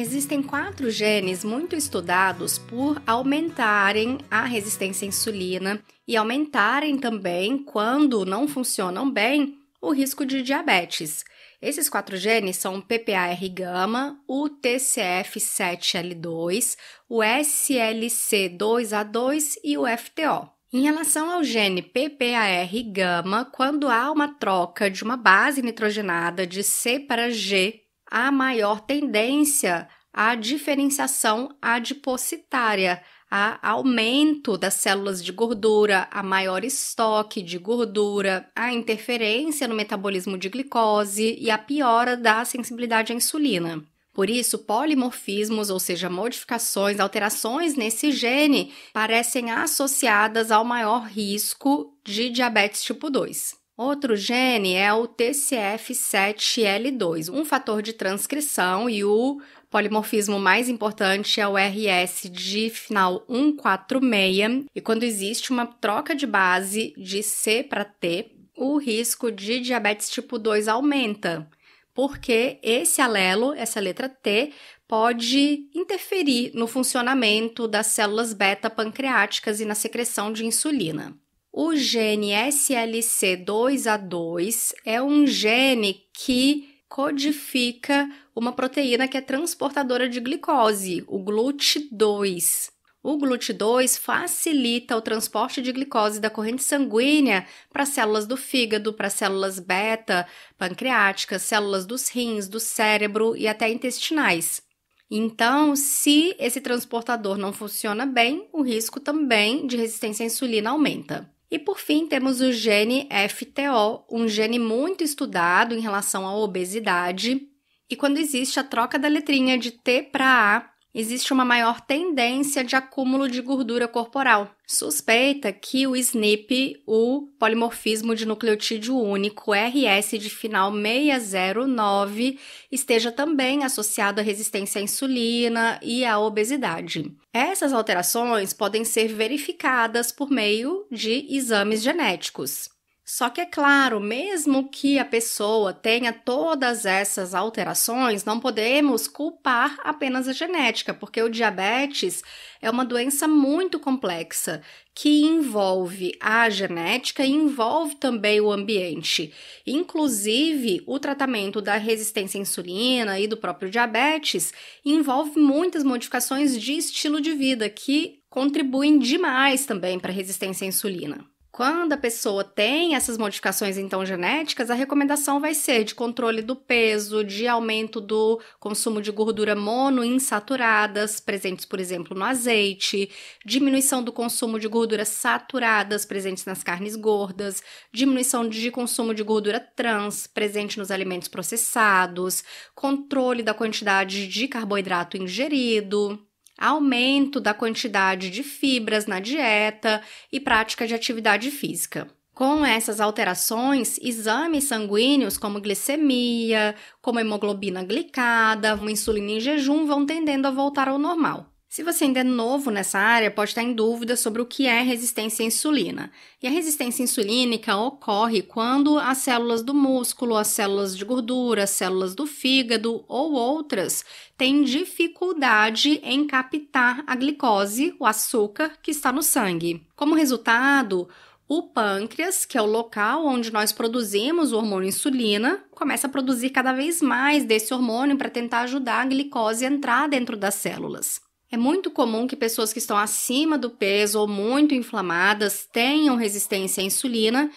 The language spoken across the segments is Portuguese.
Existem quatro genes muito estudados por aumentarem a resistência à insulina e aumentarem também, quando não funcionam bem, o risco de diabetes. Esses quatro genes são o ppar gama o TCF7L2, o SLC2A2 e o FTO. Em relação ao gene ppar gama quando há uma troca de uma base nitrogenada de C para G a maior tendência à diferenciação adipositária, a aumento das células de gordura, a maior estoque de gordura, a interferência no metabolismo de glicose e a piora da sensibilidade à insulina. Por isso, polimorfismos, ou seja, modificações, alterações nesse gene, parecem associadas ao maior risco de diabetes tipo 2. Outro gene é o TCF7L2, um fator de transcrição, e o polimorfismo mais importante é o RS de final 146. E quando existe uma troca de base de C para T, o risco de diabetes tipo 2 aumenta, porque esse alelo, essa letra T, pode interferir no funcionamento das células beta pancreáticas e na secreção de insulina. O gene SLC2A2 é um gene que codifica uma proteína que é transportadora de glicose, o GLUT2. O GLUT2 facilita o transporte de glicose da corrente sanguínea para células do fígado, para células beta, pancreáticas, células dos rins, do cérebro e até intestinais. Então, se esse transportador não funciona bem, o risco também de resistência à insulina aumenta. E por fim, temos o gene FTO, um gene muito estudado em relação à obesidade. E quando existe a troca da letrinha de T para A, existe uma maior tendência de acúmulo de gordura corporal. Suspeita que o SNP, o polimorfismo de nucleotídeo único RS de final 609, esteja também associado à resistência à insulina e à obesidade. Essas alterações podem ser verificadas por meio de exames genéticos. Só que é claro, mesmo que a pessoa tenha todas essas alterações, não podemos culpar apenas a genética, porque o diabetes é uma doença muito complexa que envolve a genética e envolve também o ambiente. Inclusive, o tratamento da resistência à insulina e do próprio diabetes envolve muitas modificações de estilo de vida que contribuem demais também para a resistência à insulina. Quando a pessoa tem essas modificações então genéticas, a recomendação vai ser de controle do peso, de aumento do consumo de gordura monoinsaturadas, presentes, por exemplo, no azeite, diminuição do consumo de gorduras saturadas, presentes nas carnes gordas, diminuição de consumo de gordura trans, presente nos alimentos processados, controle da quantidade de carboidrato ingerido, aumento da quantidade de fibras na dieta e prática de atividade física. Com essas alterações, exames sanguíneos como glicemia, como hemoglobina glicada, uma insulina em jejum vão tendendo a voltar ao normal. Se você ainda é novo nessa área, pode estar em dúvida sobre o que é resistência à insulina. E a resistência insulínica ocorre quando as células do músculo, as células de gordura, as células do fígado ou outras têm dificuldade em captar a glicose, o açúcar que está no sangue. Como resultado, o pâncreas, que é o local onde nós produzimos o hormônio insulina, começa a produzir cada vez mais desse hormônio para tentar ajudar a glicose a entrar dentro das células. É muito comum que pessoas que estão acima do peso ou muito inflamadas tenham resistência à insulina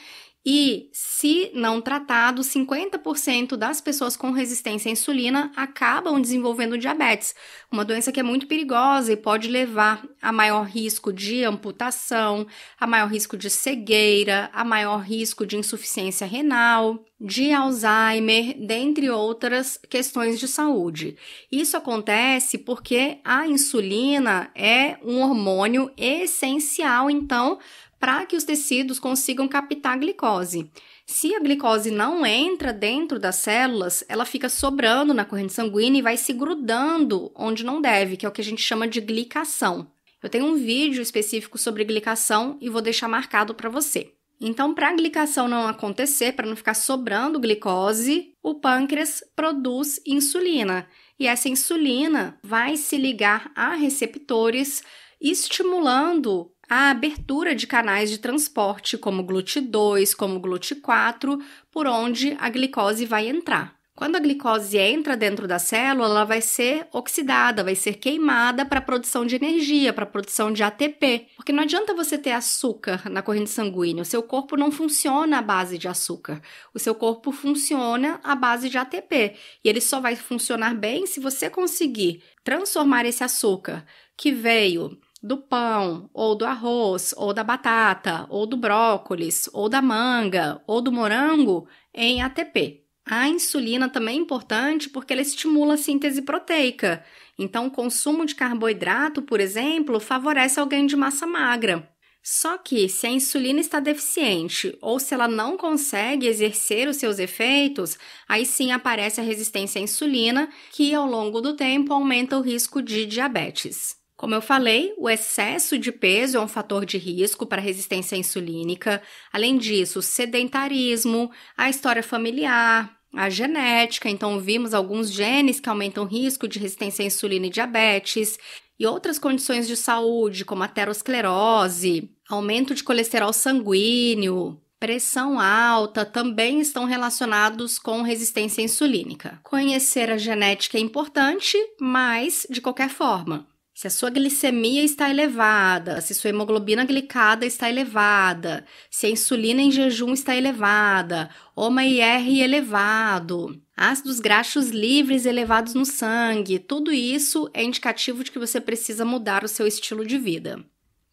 e, se não tratado, 50% das pessoas com resistência à insulina acabam desenvolvendo diabetes, uma doença que é muito perigosa e pode levar a maior risco de amputação, a maior risco de cegueira, a maior risco de insuficiência renal, de Alzheimer, dentre outras questões de saúde. Isso acontece porque a insulina é um hormônio essencial, então, para que os tecidos consigam captar glicose. Se a glicose não entra dentro das células, ela fica sobrando na corrente sanguínea e vai se grudando onde não deve, que é o que a gente chama de glicação. Eu tenho um vídeo específico sobre glicação e vou deixar marcado para você. Então, para a glicação não acontecer, para não ficar sobrando glicose, o pâncreas produz insulina. E essa insulina vai se ligar a receptores, estimulando a abertura de canais de transporte como GLUT2, como GLUT4, por onde a glicose vai entrar. Quando a glicose entra dentro da célula, ela vai ser oxidada, vai ser queimada para produção de energia, para produção de ATP. Porque não adianta você ter açúcar na corrente sanguínea, o seu corpo não funciona à base de açúcar. O seu corpo funciona à base de ATP. E ele só vai funcionar bem se você conseguir transformar esse açúcar que veio do pão, ou do arroz, ou da batata, ou do brócolis, ou da manga, ou do morango em ATP. A insulina também é importante porque ela estimula a síntese proteica. Então, o consumo de carboidrato, por exemplo, favorece ao ganho de massa magra. Só que, se a insulina está deficiente ou se ela não consegue exercer os seus efeitos, aí sim aparece a resistência à insulina, que ao longo do tempo aumenta o risco de diabetes. Como eu falei, o excesso de peso é um fator de risco para resistência insulínica. Além disso, o sedentarismo, a história familiar, a genética, então vimos alguns genes que aumentam o risco de resistência à insulina e diabetes, e outras condições de saúde, como aterosclerose, aumento de colesterol sanguíneo, pressão alta também estão relacionados com resistência insulínica. Conhecer a genética é importante, mas de qualquer forma, se a sua glicemia está elevada, se sua hemoglobina glicada está elevada, se a insulina em jejum está elevada, OMA-IR elevado, ácidos graxos livres elevados no sangue, tudo isso é indicativo de que você precisa mudar o seu estilo de vida.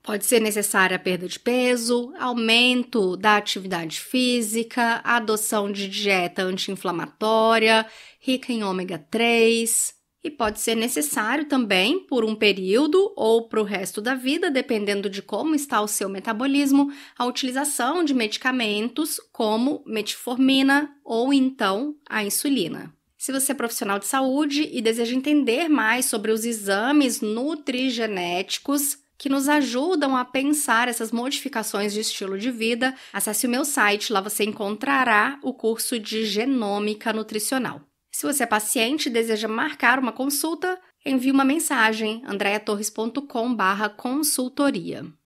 Pode ser necessária a perda de peso, aumento da atividade física, adoção de dieta anti-inflamatória, rica em ômega 3, e pode ser necessário também por um período ou para o resto da vida, dependendo de como está o seu metabolismo, a utilização de medicamentos como metformina ou então a insulina. Se você é profissional de saúde e deseja entender mais sobre os exames nutrigenéticos, que nos ajudam a pensar essas modificações de estilo de vida, acesse o meu site, lá você encontrará o curso de Genômica Nutricional. Se você é paciente e deseja marcar uma consulta, envie uma mensagem andreatorres.com/consultoria.